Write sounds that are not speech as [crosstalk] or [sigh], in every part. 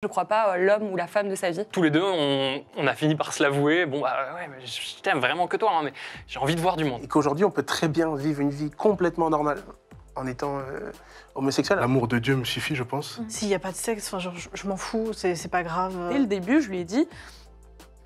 Je ne crois pas euh, l'homme ou la femme de sa vie. Tous les deux, on, a fini par se l'avouer. Bon, bah ouais, mais je t'aime vraiment que toi, hein, mais j'ai envie de voir du monde. Et qu'aujourd'hui, on peut très bien vivre une vie complètement normale en étant euh, homosexuel. L'amour de Dieu me suffit, je pense. S'il n'y a pas de sexe, je, je m'en fous, c'est pas grave. Euh. Dès le début, je lui ai dit,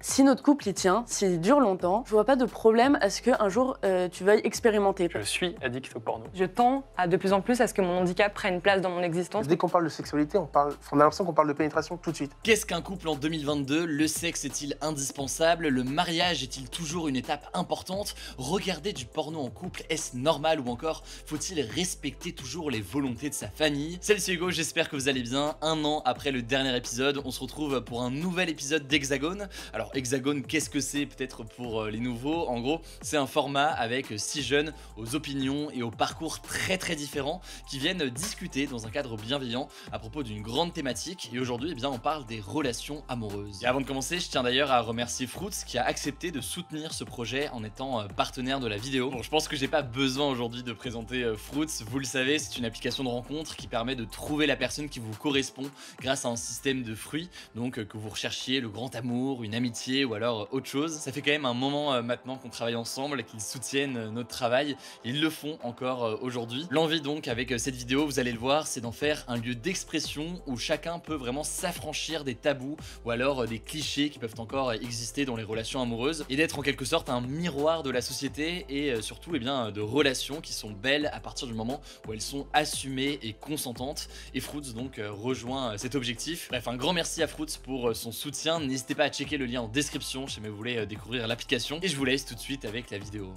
si notre couple y tient, s'il dure longtemps, je vois pas de problème à ce que un jour euh, tu veuilles expérimenter. Je suis addict au porno. Je tends à de plus en plus à ce que mon handicap prenne place dans mon existence. Dès qu'on parle de sexualité, on, parle, on a l'impression qu'on parle de pénétration tout de suite. Qu'est-ce qu'un couple en 2022 Le sexe est-il indispensable Le mariage est-il toujours une étape importante Regarder du porno en couple, est-ce normal ou encore faut-il respecter toujours les volontés de sa famille celle c'est Hugo, j'espère que vous allez bien. Un an après le dernier épisode, on se retrouve pour un nouvel épisode d'Hexagone. Alors Hexagone, qu'est-ce que c'est peut-être pour euh, les nouveaux En gros, c'est un format avec six jeunes aux opinions et aux parcours très très différents qui viennent discuter dans un cadre bienveillant à propos d'une grande thématique. Et aujourd'hui, eh bien, on parle des relations amoureuses. Et avant de commencer, je tiens d'ailleurs à remercier Fruits qui a accepté de soutenir ce projet en étant euh, partenaire de la vidéo. Bon, je pense que j'ai pas besoin aujourd'hui de présenter euh, Fruits. Vous le savez, c'est une application de rencontre qui permet de trouver la personne qui vous correspond grâce à un système de fruits. Donc, que vous recherchiez le grand amour, une amitié ou alors euh, autre chose. Ça fait quand même un moment euh, maintenant qu'on travaille ensemble et qu'ils soutiennent euh, notre travail. Ils le font encore aujourd'hui. L'envie donc avec cette vidéo, vous allez le voir, c'est d'en faire un lieu d'expression où chacun peut vraiment s'affranchir des tabous ou alors des clichés qui peuvent encore exister dans les relations amoureuses et d'être en quelque sorte un miroir de la société et surtout et eh bien, de relations qui sont belles à partir du moment où elles sont assumées et consentantes. Et Fruits donc rejoint cet objectif. Bref, un grand merci à Fruits pour son soutien. N'hésitez pas à checker le lien en description si jamais vous voulez euh, découvrir l'application. Et je vous laisse tout de suite avec la vidéo.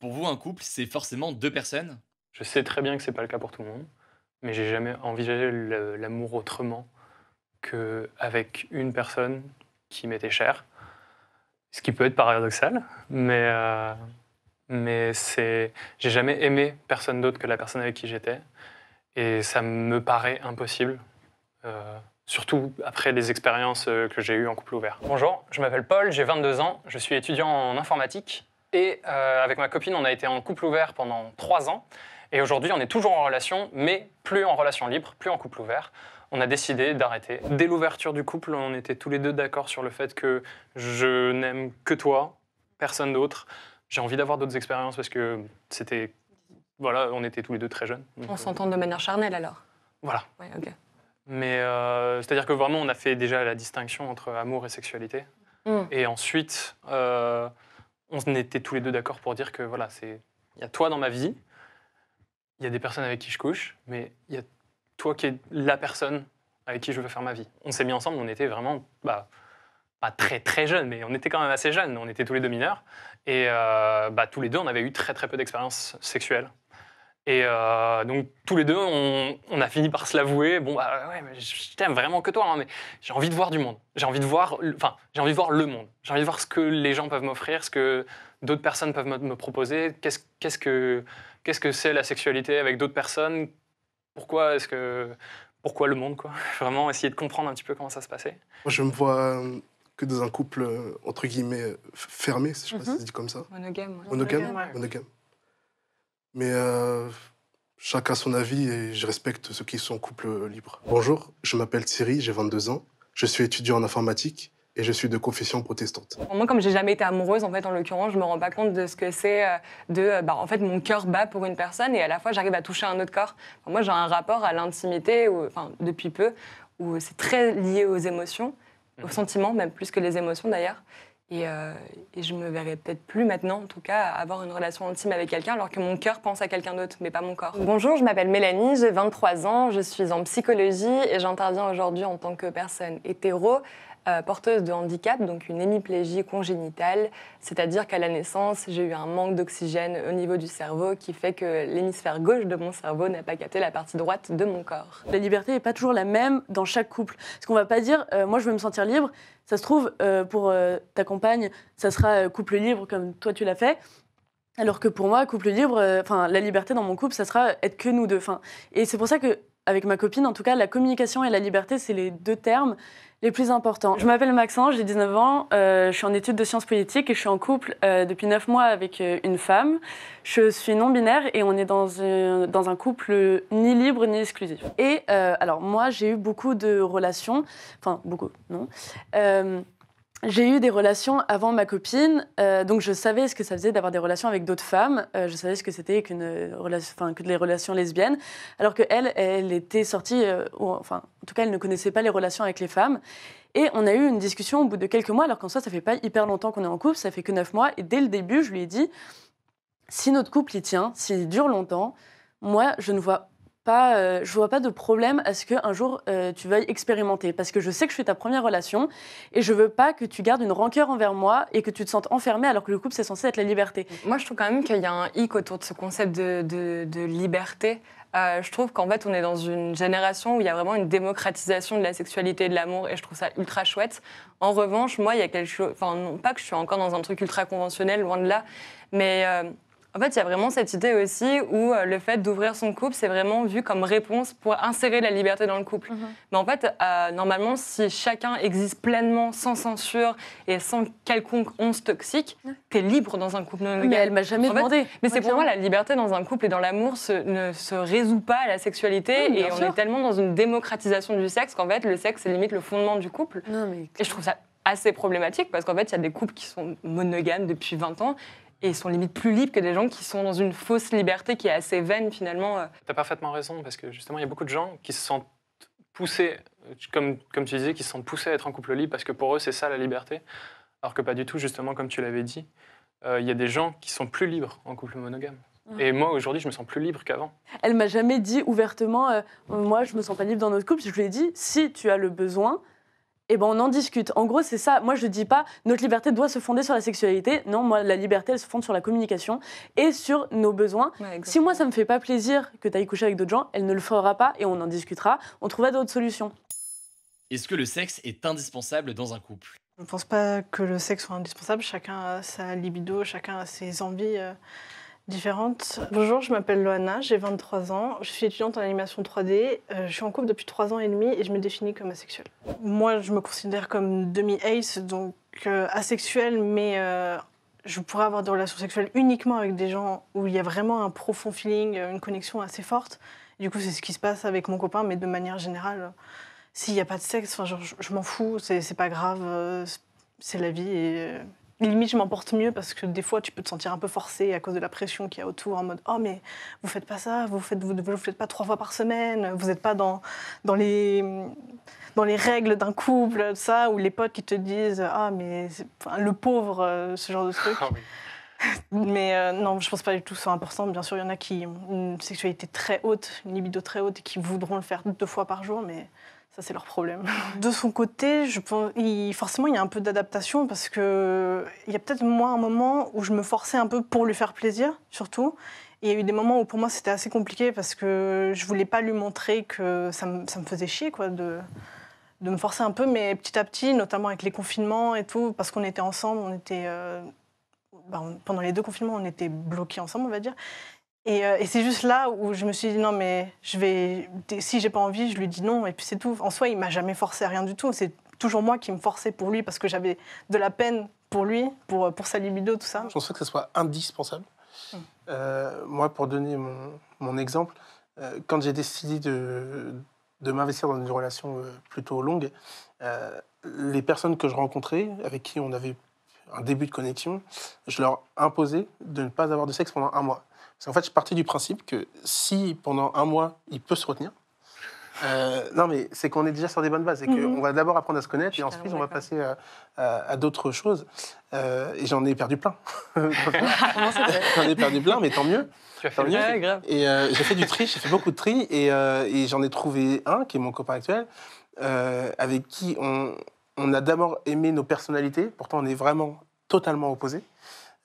Pour vous, un couple, c'est forcément deux personnes Je sais très bien que c'est pas le cas pour tout le monde, mais j'ai jamais envisagé l'amour autrement qu'avec une personne qui m'était chère. Ce qui peut être paradoxal, mais, euh, mais c'est, j'ai jamais aimé personne d'autre que la personne avec qui j'étais. Et ça me paraît impossible. Euh, surtout après les expériences euh, que j'ai eues en couple ouvert. Bonjour, je m'appelle Paul, j'ai 22 ans, je suis étudiant en informatique et euh, avec ma copine, on a été en couple ouvert pendant 3 ans et aujourd'hui, on est toujours en relation, mais plus en relation libre, plus en couple ouvert. On a décidé d'arrêter. Dès l'ouverture du couple, on était tous les deux d'accord sur le fait que je n'aime que toi, personne d'autre. J'ai envie d'avoir d'autres expériences parce que c'était voilà, on était tous les deux très jeunes. On euh, s'entend de manière charnelle alors Voilà. Ouais, ok. Mais euh, c'est-à-dire que vraiment, on a fait déjà la distinction entre amour et sexualité. Mm. Et ensuite, euh, on était tous les deux d'accord pour dire que voilà, c'est il y a toi dans ma vie, il y a des personnes avec qui je couche, mais il y a toi qui es la personne avec qui je veux faire ma vie. On s'est mis ensemble, on était vraiment bah, pas très très jeunes, mais on était quand même assez jeunes. On était tous les deux mineurs et euh, bah, tous les deux, on avait eu très très peu d'expérience sexuelle. Et euh, donc tous les deux, on, a fini par se l'avouer. Bon, bah ouais, mais je t'aime vraiment que toi, hein, mais j'ai envie de voir du monde. J'ai envie de voir, enfin, j'ai envie de voir le monde. J'ai envie de voir ce que les gens peuvent m'offrir, ce que d'autres personnes peuvent me, proposer. Qu'est-ce ce que qu'est-ce que c'est la sexualité avec d'autres personnes Pourquoi est-ce que pourquoi le monde quoi [laughs] Vraiment essayer de comprendre un petit peu comment ça se passait. Moi, je me vois euh, que dans un couple euh, entre guillemets fermé, je sais pas si mhm. c'est dit comme ça. Monogame. Monogame. Monogame. Mais chacun euh, chacun son avis et je respecte ceux qui sont en couple euh, libre. Bonjour, je m'appelle Thierry, j'ai 22 ans. Je suis étudiant en informatique et je suis de confession protestante. Moi, comme j'ai jamais été amoureuse, en fait, en l'occurrence, je me rends pas compte de ce que c'est euh, de, bah, en fait, mon cœur bat pour une personne et à la fois j'arrive à toucher un autre corps. moi, j'ai un rapport à l'intimité, enfin, depuis peu, où c'est très lié aux émotions, aux sentiments, même plus que les émotions d'ailleurs. Et, euh, et, je me verrais peut-être plus maintenant, en tout cas, avoir une relation intime avec quelqu'un alors que mon cœur pense à quelqu'un d'autre, mais pas mon corps. Bonjour, je m'appelle Mélanie, j'ai 23 ans, je suis en psychologie et j'interviens aujourd'hui en tant que personne hétéro, euh, porteuse de handicap, donc une hémiplégie congénitale, c'est-à-dire qu'à la naissance, j'ai eu un manque d'oxygène au niveau du cerveau qui fait que l'hémisphère gauche de mon cerveau n'a pas capté la partie droite de mon corps. La liberté n'est pas toujours la même dans chaque couple. Ce qu'on va pas dire, euh, moi je veux me sentir libre, ça se trouve, euh, pour euh, ta compagne, ça sera euh, couple libre comme toi tu l'as fait. Alors que pour moi, couple libre, enfin la liberté dans mon couple, ça sera être que nous deux. Fin, et c'est pour ça que avec ma copine, en tout cas, la communication et la liberté, c'est les deux termes les plus importants. Je m'appelle Maxence, j'ai 19 ans, euh, je suis en études de sciences politiques et je suis en couple euh, depuis 9 mois avec euh, une femme. Je suis non-binaire et on est dans, dans un couple ni libre ni exclusif. Et alors moi, j'ai eu beaucoup de relations, enfin beaucoup, non j'ai eu des relations avant ma copine, euh, donc je savais ce que ça faisait d'avoir des relations avec d'autres femmes. Euh, je savais ce que c'était qu'une relation, que les relations lesbiennes. Alors que elle, elle était sortie, euh, ou, enfin en tout cas, elle ne connaissait pas les relations avec les femmes. Et on a eu une discussion au bout de quelques mois, alors qu'en soi, ça fait pas hyper longtemps qu'on est en couple, ça fait que neuf mois. Et dès le début, je lui ai dit, si notre couple y tient, s'il dure longtemps, moi, je ne vois pas, ne euh, je vois pas de problème à ce qu'un jour euh, tu veuilles expérimenter, parce que je sais que je suis ta première relation et je veux pas que tu gardes une rancœur envers moi et que tu te sentes enfermée alors que le couple c'est censé être la liberté. Moi je trouve quand même qu'il y a un hic autour de ce concept de, liberté. Euh, je trouve qu'en fait, on est dans une génération où il y a vraiment une démocratisation de la sexualité et de l'amour, et je trouve ça ultra chouette. En revanche, moi, il y a quelque chose. Enfin, non pas que je suis encore dans un truc ultra conventionnel, loin de là, mais en fait, il y a vraiment cette idée aussi où euh, le fait d'ouvrir son couple, c'est vraiment vu comme réponse pour insérer la liberté dans le couple. Mhm. Mais en fait, euh, normalement, si chacun existe pleinement, sans censure et sans quelconque once toxique, t'es libre dans un couple non Mais elle m'a jamais demandé. mais c'est pour moi la liberté dans un couple et dans l'amour ne se résout pas à la sexualité et on est tellement dans une démocratisation du sexe qu'en fait, le sexe c'est limite le fondement du couple. Et je trouve ça assez problématique parce qu'en fait, il y a des couples qui sont monogames depuis 20 ans et sont limite plus libres que des gens qui sont dans une fausse liberté qui est assez vaine finalement. Euh. Tu as parfaitement raison parce que justement il y a beaucoup de gens qui se sentent poussés, comme, tu disais, qui se sentent poussés à être en couple libre parce que pour eux c'est ça la liberté, alors que pas du tout justement comme tu l'avais dit, euh, il y a des gens qui sont plus libres en couple monogame. Et moi, aujourd'hui, je me sens plus libre qu'avant. Elle m'a jamais dit ouvertement, euh, moi, je me sens pas libre dans notre couple. Je lui ai dit, si tu as le besoin, eh ben, on en discute. En gros, c'est ça. Moi, je ne dis pas notre liberté doit se fonder sur la sexualité. Non, moi, la liberté, elle se fonde sur la communication et sur nos besoins. si moi, ça ne me fait pas plaisir que tu ailles coucher avec d'autres gens, elle ne le fera pas et on en discutera. On trouvera d'autres solutions. Est-ce que le sexe est indispensable dans un couple Je ne pense pas que le sexe soit indispensable. Chacun a sa libido, chacun a ses envies. Euh, différentes. Bonjour, je m'appelle Loana, j'ai 23 ans, je suis étudiante en animation 3D, euh, je suis en couple depuis 3 ans et demi et je me définis comme asexuelle. Moi, je me considère comme demi-ace, donc euh, asexuelle, mais euh, je pourrais avoir des relations sexuelles uniquement avec des gens où il y a vraiment un profond feeling, une connexion assez forte. du coup, c'est ce qui se passe avec mon copain, mais de manière générale, s'il n'y a pas de sexe, enfin, je, je m'en fous, c'est pas grave, c'est la vie et limite, je m'en porte mieux parce que des fois, tu peux te sentir un peu forcé à cause de la pression qu'il y a autour en mode Oh, mais vous faites pas ça, vous faites, vous, vous faites pas trois fois par semaine, vous n'êtes pas dans, dans, les, dans les règles d'un couple, ça, ou les potes qui te disent Ah, mais le pauvre, euh, ce genre de ah truc. [laughs] Mais euh, non, je ne pense pas du tout que important. Bien sûr, il y en a qui ont une sexualité très haute, une libido très haute et qui voudront le faire deux fois par jour, mais ça, c'est leur problème. [laughs] De son côté, je pense, forcément, il y a un peu d'adaptation parce qu'il y a peut-être moi un moment où je me forçais un peu pour lui faire plaisir, surtout. il y a eu des moments où pour moi c'était assez compliqué parce que je ne voulais pas lui montrer que ça me, faisait chier, quoi, de, de, me forcer un peu. Mais petit à petit, notamment avec les confinements et tout, parce qu'on était ensemble, on était. Euh, bah, pendant les deux confinements, on était bloqués ensemble, on va dire. Euh, et, c'est juste là où je me suis dit non mais je vais si j'ai pas envie je lui dis non et puis c'est tout. En soi il m'a jamais forcé à rien du tout. C'est toujours moi qui me forçais pour lui parce que j'avais de la peine pour lui, pour, euh, pour sa libido tout ça. Je pense que ce soit indispensable. Hmm. Euh, moi pour donner mon, exemple, quand j'ai décidé de, de m'investir dans une relation plutôt longue, les personnes que je rencontrais avec qui on avait un début de connexion, je leur imposais de ne pas avoir de sexe pendant un mois. C'est en fait, je partais du principe que si pendant un mois, il peut se retenir, euh, non, mais c'est qu'on est déjà sur des bonnes bases et qu'on mhm. va d'abord apprendre à se connaître et ensuite on va passer à, d'autres choses. Euh, et j'en ai perdu plein. [laughs] [laughs] j'en ai perdu plein, mais tant mieux. mieux. Et euh, j'ai fait du tri, j'ai fait beaucoup de tri et, et j'en ai trouvé un qui est mon copain actuel avec qui on, on a d'abord aimé nos personnalités. Pourtant, on est vraiment totalement opposés.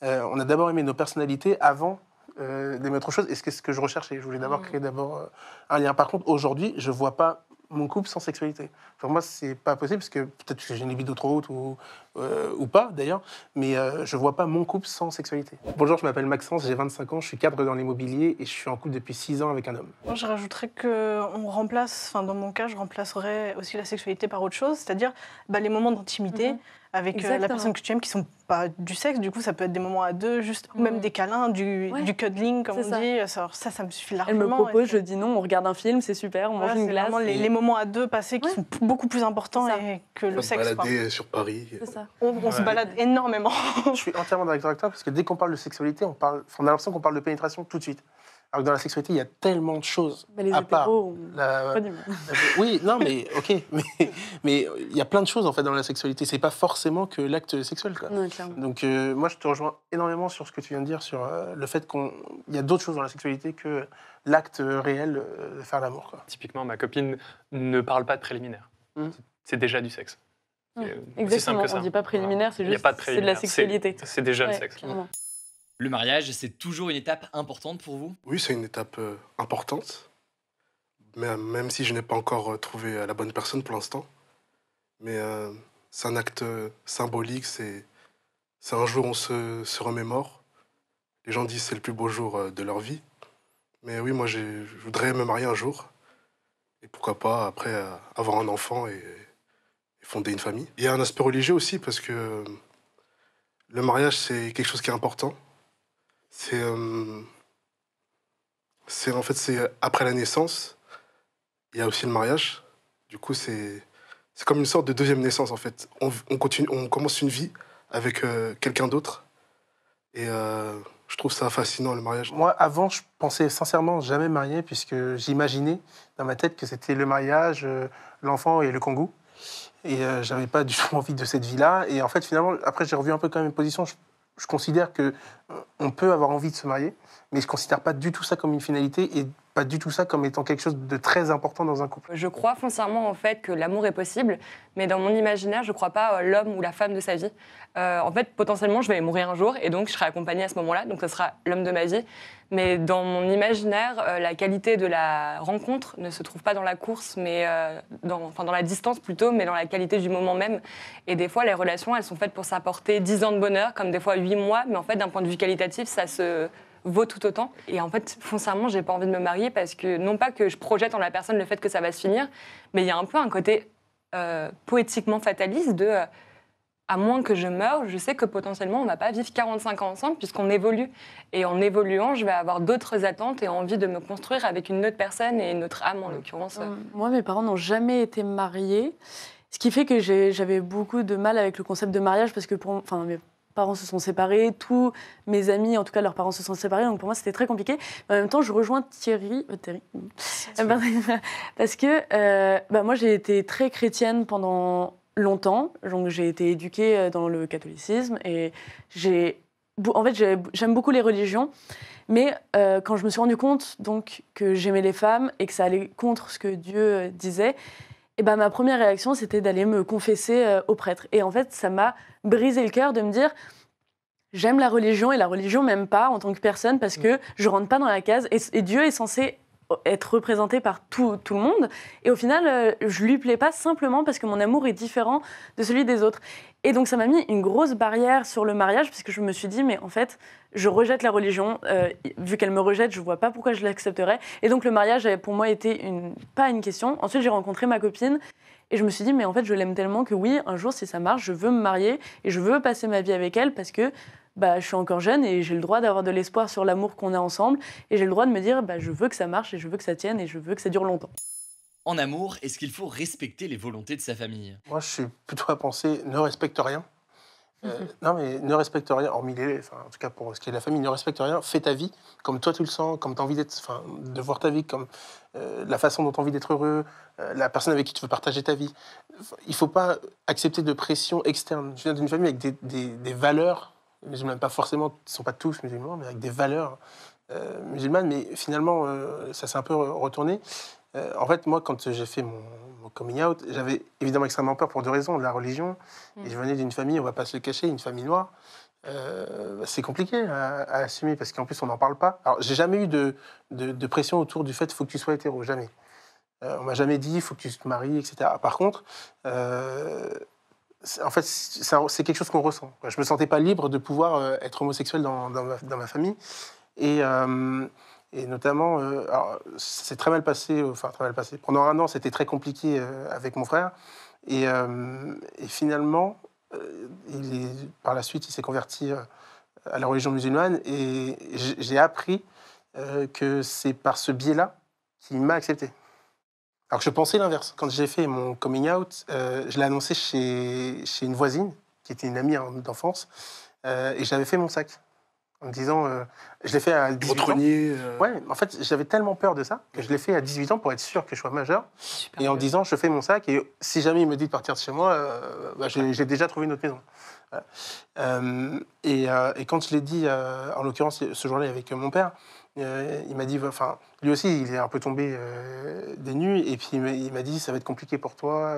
on a d'abord aimé nos personnalités avant euh, d'aimer autre chose. Et ce que je recherche. Et je voulais d'abord mm. créer d'abord euh, un lien. Par contre, aujourd'hui, je vois pas mon couple sans sexualité. Pour moi, c'est pas possible, parce que peut-être que j'ai une libido trop haute ou, euh, ou pas d'ailleurs, mais je je vois pas mon couple sans sexualité. Bonjour, je m'appelle Maxence, j'ai 25 ans, je suis cadre dans l'immobilier et je suis en couple depuis 6 ans avec un homme. Moi, je rajouterais que on remplace, enfin dans mon cas, je remplacerais aussi la sexualité par autre chose, c'est-à-dire bah, les moments d'intimité, mhm avec euh, la personne que tu aimes qui sont pas du sexe. Du coup, ça peut être des moments à deux, juste même des câlins, du, cuddling, comme on ça. dit. Ça, ça me suffit largement. Elle me propose, je dis non, on regarde un film, c'est super, on mange une glace. Vraiment les, moments à deux passés qui sont beaucoup plus importants que le sexe. Se euh, sur Paris. On, se balade énormément. je suis entièrement d'accord avec parce que dès qu'on parle de sexualité, on, parle, on a l'impression qu'on parle de pénétration tout de suite. Alors que dans la sexualité, il y a tellement de choses à part. Oui, non, mais [laughs] ok, mais, il y a plein de choses en fait dans la sexualité. C'est pas forcément que l'acte sexuel. Quoi. Donc euh, moi, je te rejoins énormément sur ce que tu viens de dire sur euh, le fait qu'il y a d'autres choses dans la sexualité que l'acte euh, réel de faire l'amour. Typiquement, ma copine ne parle pas de préliminaire. Hum. C'est déjà du sexe. Mmh. Exactement. On ne dit pas préliminaire, c'est juste c'est de la sexualité. C'est déjà le sexe. Clairement. Le mariage, c'est toujours une étape importante pour vous Oui, c'est une étape euh, importante, mais, euh, même si je n'ai pas encore euh, trouvé la bonne personne pour l'instant. Mais c'est un acte symbolique, c'est un jour où on se, se remémore. Les gens disent que c'est le plus beau jour de leur vie. Mais oui, moi, je voudrais me marier un jour. Et pourquoi pas, après, avoir un enfant et fonder une famille. Il y a un aspect religieux aussi, parce que le mariage, c'est quelque chose qui est important c'est. Euh, c'est en fait, c'est euh, après la naissance, il y a aussi le mariage. Du coup, c'est. C'est comme une sorte de deuxième naissance en fait. On, continue, on commence une vie avec euh, quelqu'un d'autre. Et je trouve ça fascinant le mariage. Moi, avant, je pensais sincèrement jamais marier puisque j'imaginais dans ma tête que c'était le mariage, l'enfant et le Congo. Et j'avais pas du tout [laughs] envie de cette vie-là. Et en fait, finalement, après, j'ai revu un peu quand même mes positions. Je je considère que euh, on peut avoir envie de se marier, mais je ne considère pas du tout ça comme une finalité. Et pas du tout ça comme étant quelque chose de très important dans un couple. Je crois foncièrement en fait que l'amour est possible, mais dans mon imaginaire, je ne crois pas euh, l'homme ou la femme de sa vie. Euh, en fait, potentiellement, je vais mourir un jour et donc je serai accompagnée à ce moment-là, donc ça sera l'homme de ma vie. Mais dans mon imaginaire, euh, la qualité de la rencontre ne se trouve pas dans la course, mais enfin, dans la distance plutôt, mais dans la qualité du moment même. Et des fois, les relations, elles sont faites pour s'apporter 10 ans de bonheur, comme des fois 8 mois, mais en fait, d'un point de vue qualitatif, ça se vaut tout autant. Et en fait, foncièrement, j'ai pas envie de me marier parce que, non pas que je projette en la personne le fait que ça va se finir, mais il y a un peu un côté euh, poétiquement fataliste de. Euh, à moins que je meure, je sais que potentiellement on va pas vivre 45 ans ensemble puisqu'on évolue. Et en évoluant, je vais avoir d'autres attentes et envie de me construire avec une autre personne et une autre âme en l'occurrence. Moi, mes parents n'ont jamais été mariés. Ce qui fait que j'avais beaucoup de mal avec le concept de mariage parce que pour, enfin, parents se sont séparés, tous mes amis, en tout cas leurs parents se sont séparés, donc pour moi c'était très compliqué. en même temps, je rejoins Thierry, euh, euh, [laughs] parce que euh, bah, moi j'ai été très chrétienne pendant longtemps, donc j'ai été éduquée dans le catholicisme et j'ai, en fait, j'aime beaucoup les religions. Mais quand je me suis rendu compte donc que j'aimais les femmes et que ça allait contre ce que Dieu disait, bah, ma première réaction, c'était d'aller me confesser euh, au prêtre. Et en fait, ça m'a brisé le cœur de me dire, j'aime la religion et la religion m'aime pas en tant que personne parce mm. que je rentre pas dans la case et Dieu est censé être représentée par tout, tout, le monde. Et au final, euh, je lui plais pas simplement parce que mon amour est différent de celui des autres. Et donc ça m'a mis une grosse barrière sur le mariage parce que je me suis dit mais en fait je rejette la religion euh, vu qu'elle me rejette je vois pas pourquoi je l'accepterais et donc le mariage avait pour moi été pas une question ensuite j'ai rencontré ma copine et je me suis dit mais en fait je l'aime tellement que oui un jour si ça marche je veux me marier et je veux passer ma vie avec elle parce que bah, je suis encore jeune et j'ai le droit d'avoir de l'espoir sur l'amour qu'on a ensemble et j'ai le droit de me dire bah, je veux que ça marche et je veux que ça tienne et je veux que ça dure longtemps. En amour, est-ce qu'il faut respecter les volontés de sa famille Moi, je suis plutôt à penser ne respecte rien. Euh, mhm. non, mais ne respecte rien, hormis les. en tout cas, pour ce qui est de la famille, ne respecte rien. Fais ta vie comme toi tu le sens, comme tu as envie d'être. de voir ta vie, comme euh, la façon dont tu as envie d'être heureux, euh, la personne avec qui tu veux partager ta vie. Il faut pas accepter de pression externe. Je viens d'une famille avec des, des valeurs musulmans, pas forcément, ils ne sont pas tous musulmans, mais avec des valeurs euh, musulmanes. Mais finalement, euh, ça s'est un peu retourné. Euh, en fait, moi, quand j'ai fait mon, coming out, j'avais évidemment extrêmement peur pour deux raisons. de La religion, mm. et je venais d'une famille, on va pas se le cacher, une famille noire. c'est compliqué à, assumer parce qu'en plus on n'en parle pas. Alors j'ai jamais eu de, de, pression autour du fait faut que tu sois hétéro, jamais. Euh, on m'a jamais dit faut que tu te maries, etc. Par contre, en fait, c'est quelque chose qu'on ressent. Je me sentais pas libre de pouvoir euh, être homosexuel dans, ma, famille. Et, euh, notamment, euh, c'est très mal passé, enfin très mal passé. Pendant un an, c'était très compliqué avec mon frère. Et, finalement, il est, par la suite, il s'est converti à la religion musulmane. Et j'ai appris que c'est par ce biais-là qu'il m'a accepté. Alors je pensais l'inverse. Quand j'ai fait mon coming out, euh, je l'ai annoncé chez, une voisine, qui était une amie d'enfance, euh, et j'avais fait mon sac. En me disant, euh, je l'ai fait à 18 ans. Ouais, en fait, j'avais tellement peur de ça que je l'ai fait à 18 ans pour être sûr que je sois majeur. et en me disant, je fais mon sac, et si jamais il me dit de partir de chez moi, bah, j'ai déjà trouvé une autre maison. Et, et, quand je l'ai dit, en l'occurrence, ce jour-là avec mon père, euh, il m'a dit, enfin, lui aussi, il est un peu tombé euh, des nues, et puis il m'a dit, ça va être compliqué pour toi.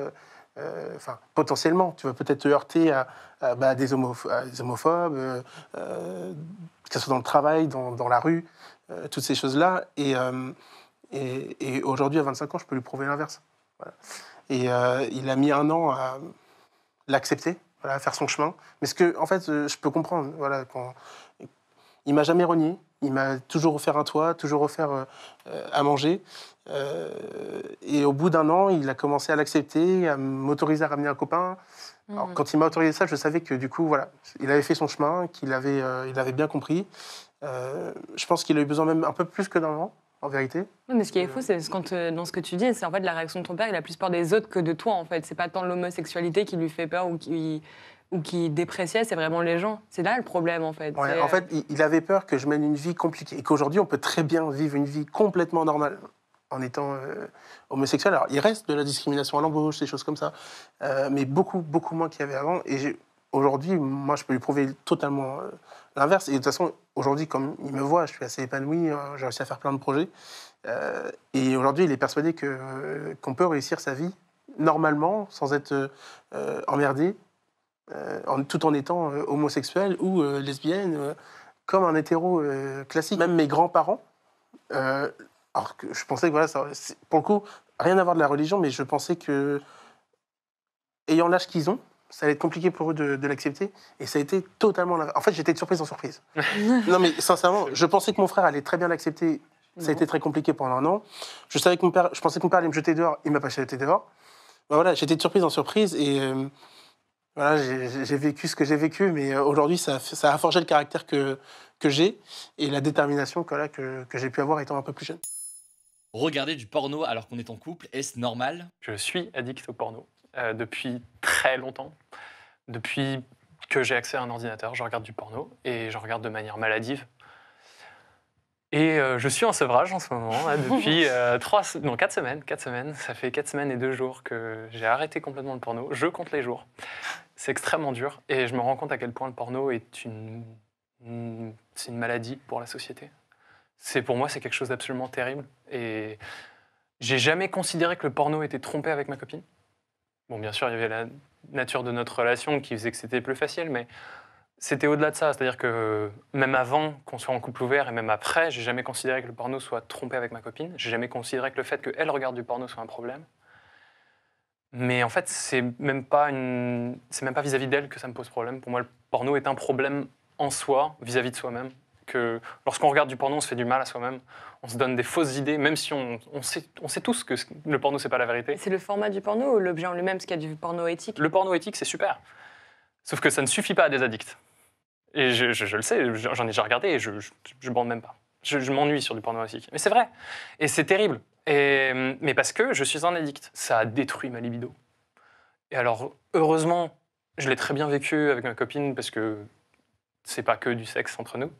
Euh, enfin, potentiellement, tu vas peut-être te heurter à, bah, des, homophobes, que ce soit dans le travail, dans, la rue, toutes ces choses-là. Et, et, aujourd'hui, à 25 ans, je peux lui prouver l'inverse. Et il a mis un an à l'accepter, à faire son chemin. Mais ce que, en fait, je peux comprendre. Voilà, quand... Il m'a jamais renié. Il m'a toujours offert un toit, toujours offert euh, euh, à manger. Euh, et au bout d'un an, il a commencé à l'accepter, à m'autoriser à ramener un copain. Mhm. quand il m'a autorisé ça, je savais que du coup, voilà, il avait fait son chemin, qu'il avait, il avait bien compris. je pense qu'il a eu besoin même un peu plus que d'un an en vérité. Non, mais ce qui est faux, c'est ce quand, dans ce que tu dis, c'est en fait la réaction de ton père, il a plus peur des autres que de toi, en fait. C'est pas tant l'homosexualité qui lui fait peur ou qui ou qui dépréciait, c'est vraiment les gens. C'est là le problème, en fait. en euh, fait, il avait peur que je mène une vie compliquée et qu'aujourd'hui, on peut très bien vivre une vie complètement normale en étant euh, homosexuel. Alors, il reste de la discrimination à l'embauche, des choses comme ça, euh, mais beaucoup, beaucoup moins qu'il y avait avant. Et aujourd'hui, moi, je peux lui prouver totalement l'inverse. Et de toute façon, aujourd'hui, comme il me voit, je suis assez épanoui, j'ai réussi à faire plein de projets. et aujourd'hui, il est persuadé qu'on peut réussir sa vie normalement, sans être emmerdé, euh, en, tout en étant euh, homosexuel ou euh, lesbienne, comme un hétéro classique. Même mes grands-parents, alors que je pensais que voilà, ça, pour le coup, rien à voir de la religion, mais je pensais que, ayant l'âge qu'ils ont, ça allait être compliqué pour eux de, l'accepter. Et ça a été totalement. En fait, j'étais de surprise en surprise. [laughs] non, mais sincèrement, je pensais que mon frère allait très bien l'accepter. Ça a été très compliqué pendant un an. Je savais que mon père, je pensais que mon père allait me jeter dehors. Il m'a pas jeté dehors. Ben voilà, j'étais de surprise en surprise et. Voilà, j'ai vécu ce que j'ai vécu, mais euh, aujourd'hui, ça, a forgé le caractère que, j'ai et la détermination que, j'ai pu avoir étant un peu plus jeune. Regarder du porno alors qu'on est en couple, est-ce normal Je suis addict au porno euh, depuis très longtemps. Depuis que j'ai accès à un ordinateur, je regarde du porno et je regarde de manière maladive. Et euh, je suis en sevrage en ce moment, hein, depuis 4 euh, trois, non, quatre semaines. Quatre semaines. Ça fait quatre semaines et deux jours que j'ai arrêté complètement le porno. Je compte les jours. C'est extrêmement dur. Et je me rends compte à quel point le porno est une, c'est une maladie pour la société. C'est Pour moi, c'est quelque chose d'absolument terrible. Et j'ai jamais considéré que le porno était trompé avec ma copine. Bon, bien sûr, il y avait la nature de notre relation qui faisait que c'était plus facile, mais c'était au-delà de ça. C'est-à-dire que euh, même avant qu'on soit en couple ouvert et même après, j'ai jamais considéré que le porno soit trompé avec ma copine. J'ai jamais considéré que le fait qu'elle regarde du porno soit un problème. Mais en fait, c'est même pas même pas vis-à-vis d'elle que ça me pose problème. Pour moi, le porno est un problème en soi, vis-à-vis de soi-même. Que lorsqu'on regarde du porno, on se fait du mal à soi-même. On se donne des fausses idées, même si on, sait, on sait, tous que le porno c'est pas la vérité. C'est le format du porno ou l'objet en lui-même, ce qu'il y a du porno éthique. Le porno éthique, c'est super. Sauf que ça ne suffit pas à des addicts. Et je, le sais, j'en ai déjà regardé et je, je, bande même pas. Je, m'ennuie sur du porno aussi. Mais c'est vrai. Et c'est terrible. Et, mais parce que je suis un addict. Ça a détruit ma libido. Et alors, heureusement, je l'ai très bien vécu avec ma copine parce que c'est pas que du sexe entre nous.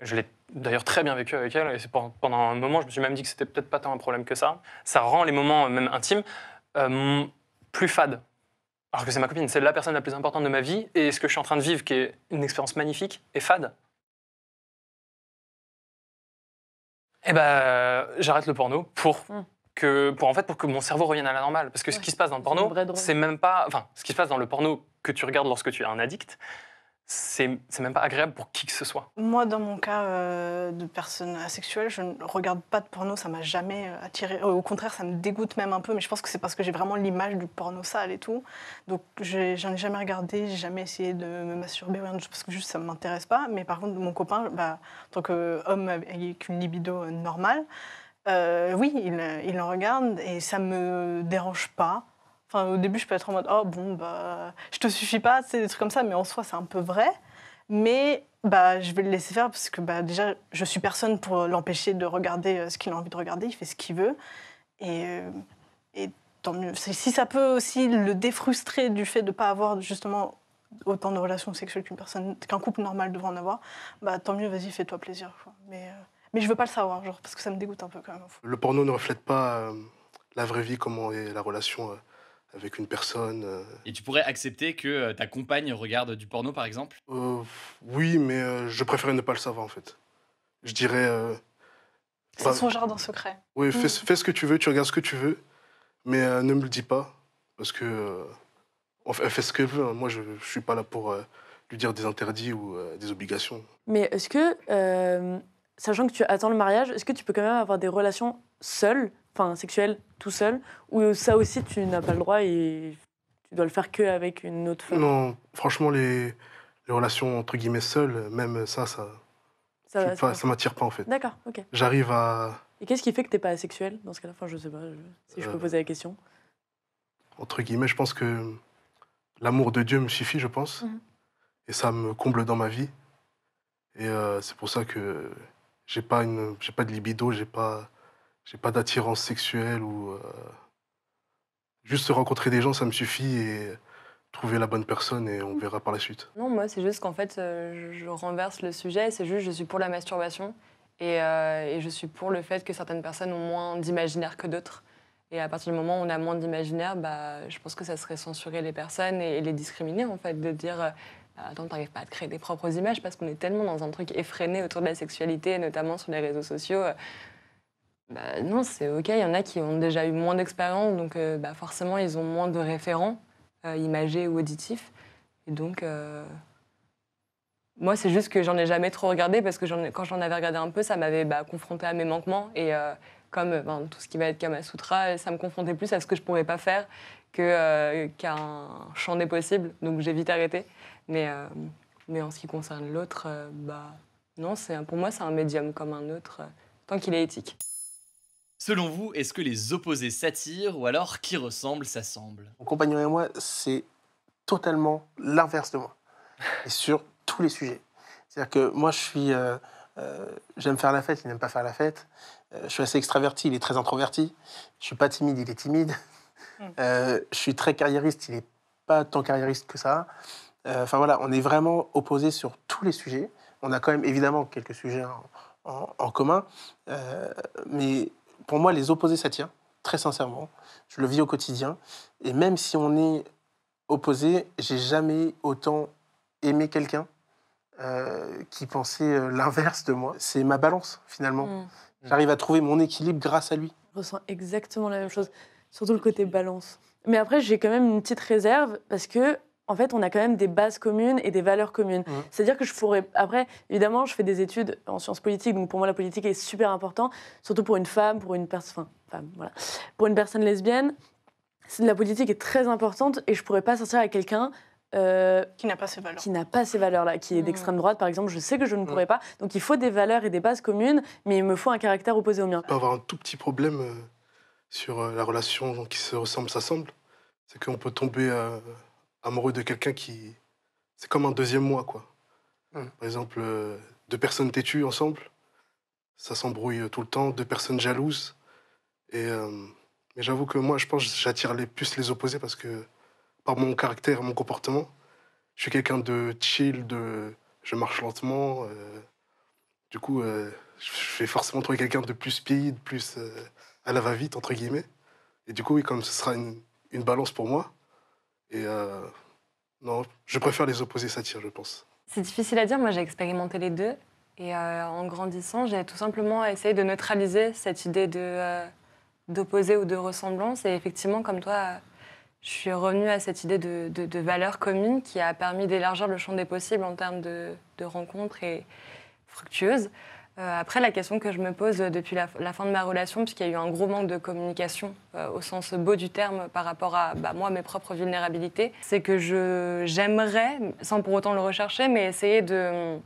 Je l'ai d'ailleurs très bien vécu avec elle. Et pendant un moment, je me suis même dit que c'était peut-être pas tant un problème que ça. Ça rend les moments, même intimes, euh, plus fades alors que c'est ma copine, c'est la personne la plus importante de ma vie, et ce que je suis en train de vivre, qui est une expérience magnifique, est fade. Eh ben, j'arrête le porno pour hmm. que, en fait, pour que mon cerveau revienne à la normale, parce que ce qui se passe dans le porno, c'est même pas, enfin, ce qui se passe dans le porno que tu regardes lorsque tu es un addict, c'est, même pas agréable pour qui que ce soit. Moi, dans mon cas euh, de personne asexuelle, je ne regarde pas de porno, ça m'a jamais euh, attiré. Au contraire, ça me dégoûte même un peu, mais je pense que c'est parce que j'ai vraiment l'image du porno sale et tout. Donc, j'en ai, jamais regardé, j'ai jamais essayé de me masturber, rien, parce que juste ça ne m'intéresse pas. Mais par contre, mon copain, bah, en tant qu'homme avec une libido euh, normale, oui, il, il en regarde et ça me dérange pas au début, je peux être en mode, oh bon, bah, je te suffis pas, c'est des trucs comme ça, mais en soi, c'est un peu vrai. Mais bah, je vais le laisser faire parce que bah, déjà, je suis personne pour euh, l'empêcher de regarder euh, ce qu'il a envie de regarder. Il fait ce qu'il veut. Et, euh, tant mieux. Si ça peut aussi le défrustrer du fait de ne pas avoir justement autant de relations sexuelles qu'une personne, qu'un couple normal devrait en avoir, bah, tant mieux, vas-y, fais-toi plaisir. Mais, mais je veux pas le savoir, genre, parce que ça me dégoûte un peu quand même. Le porno ne reflète pas la vraie vie, comment est la relation avec une personne. Euh. Et tu pourrais accepter que euh, ta compagne regarde du porno, par exemple euh, Oui, mais je préférais ne pas le savoir, en fait. Je dirais... C'est son jardin secret. Oui, mm. fais, ce que tu veux, tu regardes ce que tu veux, mais ne me le dis pas, parce que... elle fait ce qu'elle veut, hein. moi je, je, suis pas là pour lui dire des interdits ou des obligations. Mais est-ce que sachant que tu attends le mariage, est-ce que tu peux quand même avoir des relations seules enfin sexuel tout seul ou ça aussi tu n'as pas le droit et tu dois le faire que avec une autre femme Non, franchement les, relations entre guillemets seules, même ça, ça ça, m'attire pas en fait. D'accord, ok. J'arrive à et qu'est-ce qui fait que t'es pas asexuel dans ce cas-là Enfin, je sais pas si je peux euh, poser la question. Entre guillemets, je pense que l'amour de Dieu me suffit, je pense, mhm. et ça me comble dans ma vie. Et euh, c'est pour ça que j'ai pas une, j'ai pas de libido, j'ai pas j'ai pas d'attirance sexuelle ou. Euh, juste rencontrer des gens, ça me suffit et trouver la bonne personne et on mm. verra par la suite. Non, moi, c'est juste qu'en fait, euh, je renverse le sujet. C'est juste, je suis pour la masturbation euh, et, je suis pour le fait que certaines personnes ont moins d'imaginaire que d'autres. Et à partir du moment où on a moins d'imaginaire, bah, je pense que ça serait censurer les personnes et, les discriminer, en fait, de dire bah, attends, t'arrives pas à te créer des propres images parce qu'on est tellement dans un truc effréné autour de la sexualité, notamment sur les réseaux sociaux. Bah, non, c'est OK. Il y en a qui ont déjà eu moins d'expérience, donc euh, bah, forcément, ils ont moins de référents euh, imagés ou auditifs. Et donc, euh, moi, c'est juste que j'en ai jamais trop regardé parce que quand j'en avais regardé un peu, ça m'avait bah, confronté à mes manquements. Et comme ben, tout ce qui va être Kama Sutra, ça me confrontait plus à ce que je ne pourrais pas faire qu'à un champ des possibles. Donc, j'ai vite arrêté. Mais, en ce qui concerne l'autre, non, pour moi, c'est un médium comme un autre, tant qu'il est éthique. Selon vous, est-ce que les opposés s'attirent ou alors qui ressemble s'assemble Mon compagnon et moi, c'est totalement l'inverse de moi. [laughs] sur tous les sujets. C'est-à-dire que moi, je suis. Euh, euh, j'aime faire la fête, il n'aime pas faire la fête. Euh, je suis assez extraverti, il est très introverti. Je suis pas timide, il est timide. Mm. je suis très carriériste, il est pas tant carriériste que ça. Enfin voilà, on est vraiment opposés sur tous les sujets. On a quand même évidemment quelques sujets en, en commun, mais pour moi, les opposés tient, très sincèrement. Je le vis au quotidien. Et même si on est opposé, j'ai jamais autant aimé quelqu'un euh, qui pensait euh, l'inverse de moi. C'est ma balance, finalement. Mm. J'arrive à trouver mon équilibre grâce à lui. Je ressens exactement la même chose, surtout le côté balance. Mais après, j'ai quand même une petite réserve parce que en fait, on a quand même des bases communes et des valeurs communes. Mmh. C'est-à-dire que je pourrais. Après, évidemment, je fais des études en sciences politiques, donc pour moi, la politique est super importante, surtout pour une femme, pour une personne. Enfin, voilà. Pour une personne lesbienne, la politique est très importante et je pourrais pas sortir avec quelqu'un. Euh, qui n'a pas ces valeurs. Qui n'a pas ces valeurs-là, qui est mmh. d'extrême droite, par exemple, je sais que je ne mmh. pourrais pas. Donc il faut des valeurs et des bases communes, mais il me faut un caractère opposé au mien. On peut avoir un tout petit problème euh, sur euh, la relation qui se ressemble, s'assemble. C'est qu'on peut tomber amoureux de quelqu'un qui. C'est comme un deuxième moi, quoi. Hmm. Par exemple, euh, deux personnes têtues ensemble, ça s'embrouille euh, tout le temps, deux personnes jalouses. Et, euh, mais j'avoue que moi, je pense que j'attire les, plus les opposés parce que, par mon caractère, mon comportement, je suis quelqu'un de chill, de, je marche lentement. du coup, je vais forcément trouver quelqu'un de plus speed, plus à la va-vite, entre guillemets. Et du coup, oui, comme ce sera une balance pour moi, et euh, non, je préfère les opposés satires, je pense. C'est difficile à dire. Moi, j'ai expérimenté les deux. Et euh, en grandissant, j'ai tout simplement essayé de neutraliser cette idée de euh, d'opposé ou de ressemblance. Et effectivement, comme toi, je suis revenue à cette idée de, de, valeur commune qui a permis d'élargir le champ des possibles en termes de, de rencontres et fructueuses. Euh, après, la question que je me pose euh, depuis la, fin de ma relation, puisqu'il y a eu un gros manque de communication euh, au sens beau du terme par rapport à bah, moi, mes propres vulnérabilités, c'est que je, j'aimerais, sans pour autant le rechercher, mais essayer de,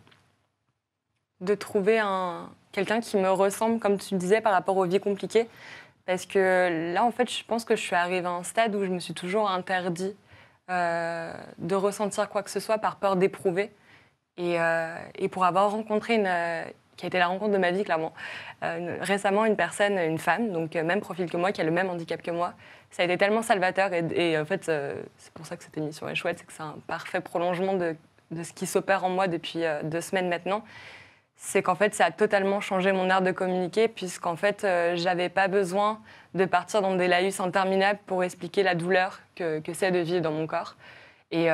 de trouver un, quelqu'un qui me ressemble, comme tu disais, par rapport aux vies compliquées. Parce que là, en fait, je pense que je suis arrivée à un stade où je me suis toujours interdit de ressentir quoi que ce soit par peur d'éprouver. Et, et pour avoir rencontré une qui a été la rencontre de ma vie, clairement. Euh, récemment, une personne, une femme, donc euh, même profil que moi, qui a le même handicap que moi, ça a été tellement salvateur. Et, en fait, euh, c'est pour ça que cette émission est chouette, c'est que c'est un parfait prolongement de, de ce qui s'opère en moi depuis deux semaines maintenant. C'est qu'en fait, ça a totalement changé mon art de communiquer, puisqu'en fait, j'avais pas besoin de partir dans des laïus interminables pour expliquer la douleur que, que c'est de vivre dans mon corps. Et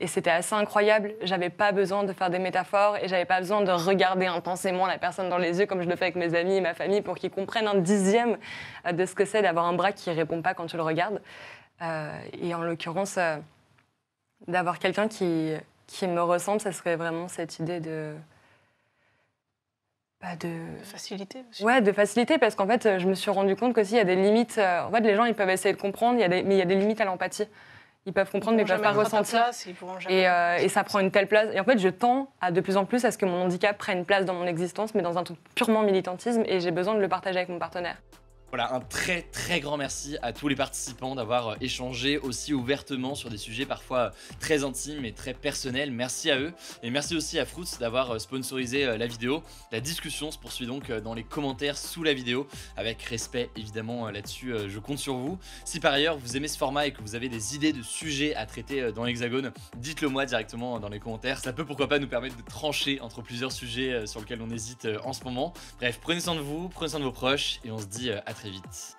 et c'était assez incroyable. J'avais pas besoin de faire des métaphores et j'avais pas besoin de regarder intensément la personne dans les yeux comme je le fais avec mes amis et ma famille pour qu'ils comprennent un dixième euh, de ce que c'est d'avoir un bras qui répond pas quand tu le regardes. Euh, et en l'occurrence, euh, d'avoir quelqu'un qui, qui me ressemble, ça serait vraiment cette idée de. pas bah, de... facilité aussi. Ouais, de facilité, parce qu'en fait, je me suis rendu compte qu'aussi, il y a des limites. En fait, les gens, ils peuvent essayer de comprendre, mais il y a des limites à l'empathie ils peuvent comprendre, ils mais peuvent pas ressentir. et, euh, et, ça prend une telle place. Et en fait, je tends à de plus en plus à ce que mon handicap prenne place dans mon existence, mais dans un truc purement militantisme, et j'ai besoin de le partager avec mon partenaire. Voilà, un très très grand merci à tous les participants d'avoir euh, échangé aussi ouvertement sur des sujets parfois euh, très intimes et très personnels. Merci à eux. Et merci aussi à Fruits d'avoir euh, sponsorisé la vidéo. La discussion se poursuit donc dans les commentaires sous la vidéo, avec respect évidemment là-dessus. Je compte sur vous. Si par ailleurs vous aimez ce format et que vous avez des idées de sujets à traiter dans l'Hexagone, dites-le moi directement dans les commentaires. Ça peut pourquoi pas nous permettre de trancher entre plusieurs sujets sur lesquels on hésite en ce moment. Bref, prenez soin de vous, prenez soin de vos proches et on se dit à très très vite.